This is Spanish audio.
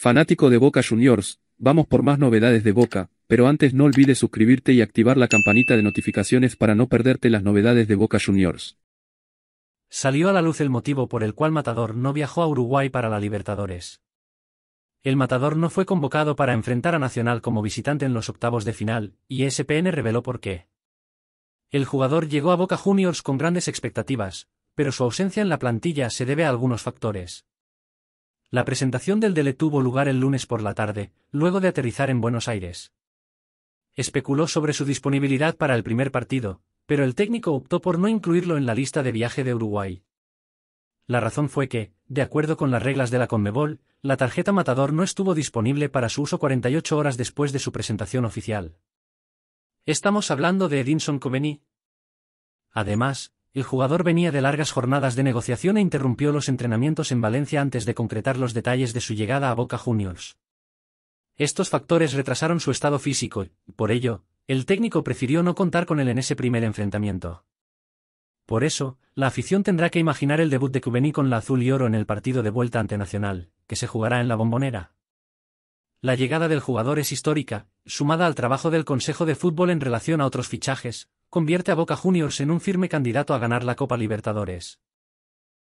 Fanático de Boca Juniors, vamos por más novedades de Boca, pero antes no olvides suscribirte y activar la campanita de notificaciones para no perderte las novedades de Boca Juniors. Salió a la luz el motivo por el cual Matador no viajó a Uruguay para la Libertadores. El Matador no fue convocado para enfrentar a Nacional como visitante en los octavos de final, y ESPN reveló por qué. El jugador llegó a Boca Juniors con grandes expectativas, pero su ausencia en la plantilla se debe a algunos factores. La presentación del DELE tuvo lugar el lunes por la tarde, luego de aterrizar en Buenos Aires. Especuló sobre su disponibilidad para el primer partido, pero el técnico optó por no incluirlo en la lista de viaje de Uruguay. La razón fue que, de acuerdo con las reglas de la Conmebol, la tarjeta Matador no estuvo disponible para su uso 48 horas después de su presentación oficial. Estamos hablando de Edinson Coveney? Además, el jugador venía de largas jornadas de negociación e interrumpió los entrenamientos en Valencia antes de concretar los detalles de su llegada a Boca Juniors. Estos factores retrasaron su estado físico y, por ello, el técnico prefirió no contar con él en ese primer enfrentamiento. Por eso, la afición tendrá que imaginar el debut de Cubení con la azul y oro en el partido de vuelta ante Nacional, que se jugará en la bombonera. La llegada del jugador es histórica, sumada al trabajo del Consejo de Fútbol en relación a otros fichajes, convierte a Boca Juniors en un firme candidato a ganar la Copa Libertadores.